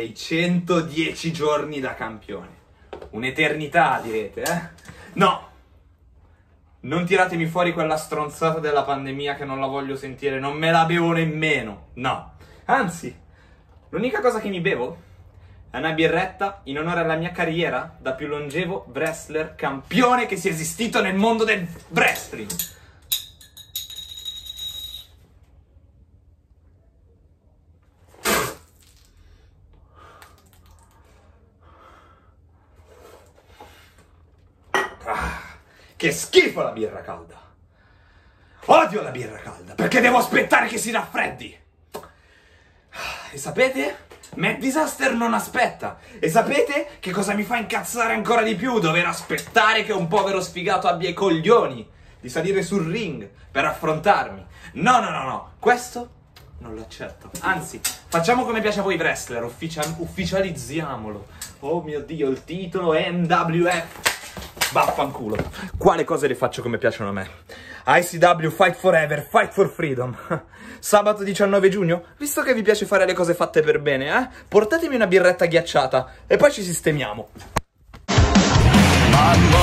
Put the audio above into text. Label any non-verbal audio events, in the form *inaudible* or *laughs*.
610 giorni da campione. Un'eternità, direte, eh? No! Non tiratemi fuori quella stronzata della pandemia che non la voglio sentire, non me la bevo nemmeno, no. Anzi, l'unica cosa che mi bevo è una birretta in onore alla mia carriera da più longevo wrestler campione che sia esistito nel mondo del wrestling. Che schifo la birra calda! Odio la birra calda perché devo aspettare che si raffreddi! E sapete? Mad Disaster non aspetta. E sapete che cosa mi fa incazzare ancora di più? Dover aspettare che un povero sfigato abbia i coglioni di salire sul ring per affrontarmi. No, no, no, no. Questo non lo accetto. Anzi, facciamo come piace a voi wrestler, ufficial ufficializziamolo. Oh mio Dio, il titolo è MWF Vaffanculo. Quale cose le faccio come piacciono a me? ICW Fight Forever, Fight for Freedom. *laughs* Sabato 19 giugno, visto che vi piace fare le cose fatte per bene, eh? Portatemi una birretta ghiacciata e poi ci sistemiamo. Mamma.